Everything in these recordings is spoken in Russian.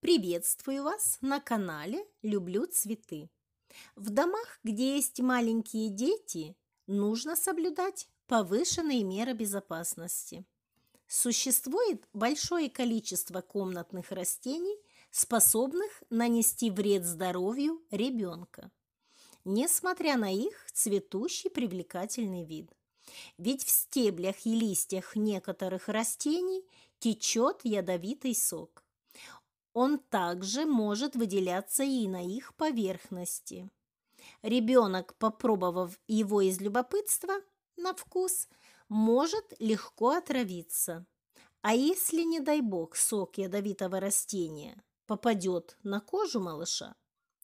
Приветствую вас на канале «Люблю цветы». В домах, где есть маленькие дети, нужно соблюдать повышенные меры безопасности. Существует большое количество комнатных растений, способных нанести вред здоровью ребенка, несмотря на их цветущий привлекательный вид. Ведь в стеблях и листьях некоторых растений течет ядовитый сок – он также может выделяться и на их поверхности. Ребенок, попробовав его из любопытства на вкус, может легко отравиться. А если, не дай бог, сок ядовитого растения попадет на кожу малыша,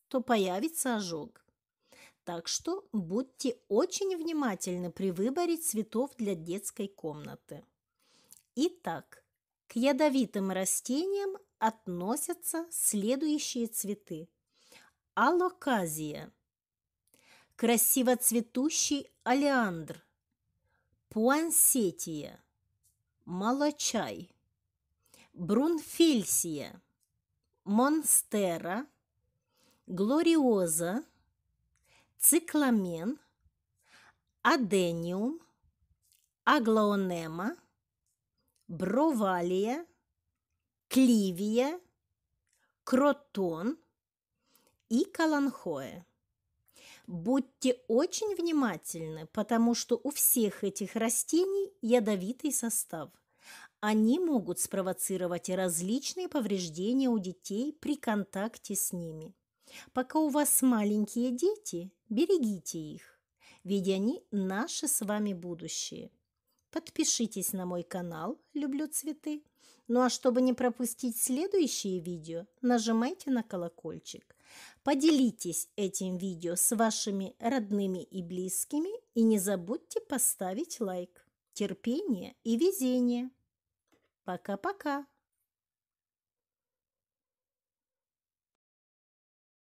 то появится ожог. Так что будьте очень внимательны при выборе цветов для детской комнаты. Итак, к ядовитым растениям относятся следующие цветы. Алоказия, красивоцветущий цветущий алиандр, пуансетия, молочай, брунфельсия, монстера, глориоза, цикламен, адениум, аглаонема, бровалия – Кливия, Кротон и Каланхоэ. Будьте очень внимательны, потому что у всех этих растений ядовитый состав. Они могут спровоцировать различные повреждения у детей при контакте с ними. Пока у вас маленькие дети, берегите их, ведь они наше с вами будущее. Подпишитесь на мой канал «Люблю цветы». Ну а чтобы не пропустить следующие видео, нажимайте на колокольчик. Поделитесь этим видео с вашими родными и близкими и не забудьте поставить лайк. Терпение и везение. Пока-пока!